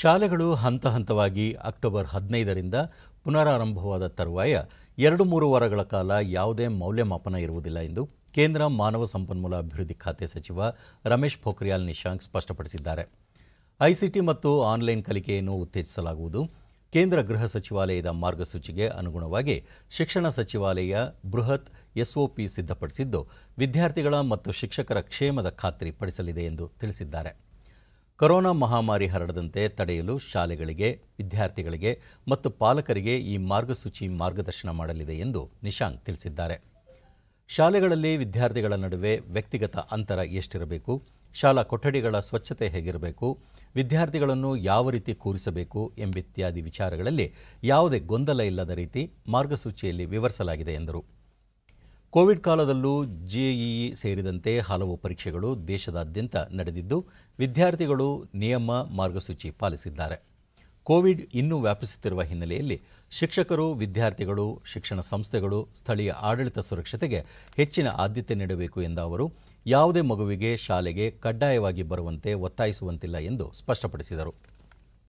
ಶಾಲೆಗಳು ಹಂತ ಹಂತವಾಗಿ ಅಕ್ಟೋಬರ್ ಹದಿನೈದರಿಂದ ಪುನರಾರಂಭವಾದ ತರುವಾಯ ಎರಡು ಮೂರು ವಾರಗಳ ಕಾಲ ಯಾವುದೇ ಮೌಲ್ಯಮಾಪನ ಇರುವುದಿಲ್ಲ ಎಂದು ಕೇಂದ್ರ ಮಾನವ ಸಂಪನ್ಮೂಲ ಅಭಿವೃದ್ಧಿ ಖಾತೆ ಸಚಿವ ರಮೇಶ್ ಪೋಖ್ರಿಯಾಲ್ ನಿಶಾಂಕ್ ಸ್ಪಷ್ಟಪಡಿಸಿದ್ದಾರೆ ಐಸಿಟಿ ಮತ್ತು ಆನ್ಲೈನ್ ಕಲಿಕೆಯನ್ನು ಉತ್ತೇಜಿಸಲಾಗುವುದು ಕೇಂದ್ರ ಗೃಹ ಸಚಿವಾಲಯದ ಮಾರ್ಗಸೂಚಿಗೆ ಅನುಗುಣವಾಗಿ ಶಿಕ್ಷಣ ಸಚಿವಾಲಯ ಬೃಹತ್ ಎಸ್ಒಪಿ ಸಿದ್ಧಪಡಿಸಿದ್ದು ವಿದ್ಯಾರ್ಥಿಗಳ ಮತ್ತು ಶಿಕ್ಷಕರ ಕ್ಷೇಮದ ಖಾತ್ರಿ ಪಡಿಸಲಿದೆ ಎಂದು ತಿಳಿಸಿದ್ದಾರೆ ಕೊರೋನಾ ಮಹಾಮಾರಿ ಹರಡದಂತೆ ತಡೆಯಲು ಶಾಲೆಗಳಿಗೆ ವಿದ್ಯಾರ್ಥಿಗಳಿಗೆ ಮತ್ತು ಪಾಲಕರಿಗೆ ಈ ಮಾರ್ಗಸೂಚಿ ಮಾರ್ಗದರ್ಶನ ಮಾಡಲಿದೆ ಎಂದು ನಿಶಾಂಕ್ ತಿಳಿಸಿದ್ದಾರೆ ಶಾಲೆಗಳಲ್ಲಿ ವಿದ್ಯಾರ್ಥಿಗಳ ನಡುವೆ ವ್ಯಕ್ತಿಗತ ಅಂತರ ಎಷ್ಟಿರಬೇಕು ಶಾಲಾ ಕೊಠಡಿಗಳ ಸ್ವಚ್ಛತೆ ಹೇಗಿರಬೇಕು ವಿದ್ಯಾರ್ಥಿಗಳನ್ನು ಯಾವ ರೀತಿ ಕೂರಿಸಬೇಕು ಎಂಬಿತ್ಯಾದಿ ವಿಚಾರಗಳಲ್ಲಿ ಯಾವುದೇ ಗೊಂದಲ ಇಲ್ಲದ ರೀತಿ ಮಾರ್ಗಸೂಚಿಯಲ್ಲಿ ವಿವರಿಸಲಾಗಿದೆ ಎಂದರು ಕೋವಿಡ್ ಕಾಲದಲ್ಲೂ ಜೆಇಇ ಸೇರಿದಂತೆ ಹಲವು ಪರೀಕ್ಷೆಗಳು ದೇಶದಾದ್ಯಂತ ನಡೆದಿದ್ದು ವಿದ್ಯಾರ್ಥಿಗಳು ನಿಯಮ ಮಾರ್ಗಸೂಚಿ ಪಾಲಿಸಿದ್ದಾರೆ ಕೋವಿಡ್ ಇನ್ನೂ ವ್ಯಾಪಿಸುತ್ತಿರುವ ಹಿನ್ನೆಲೆಯಲ್ಲಿ ಶಿಕ್ಷಕರು ವಿದ್ಯಾರ್ಥಿಗಳು ಶಿಕ್ಷಣ ಸಂಸ್ಥೆಗಳು ಸ್ಥಳೀಯ ಆಡಳಿತ ಸುರಕ್ಷತೆಗೆ ಹೆಚ್ಚಿನ ಆದ್ಯತೆ ನೀಡಬೇಕು ಎಂದ ಅವರು ಯಾವುದೇ ಮಗುವಿಗೆ ಶಾಲೆಗೆ ಕಡ್ಡಾಯವಾಗಿ ಬರುವಂತೆ ಒತ್ತಾಯಿಸುವಂತಿಲ್ಲ ಎಂದು ಸ್ಪಷ್ಟಪಡಿಸಿದರು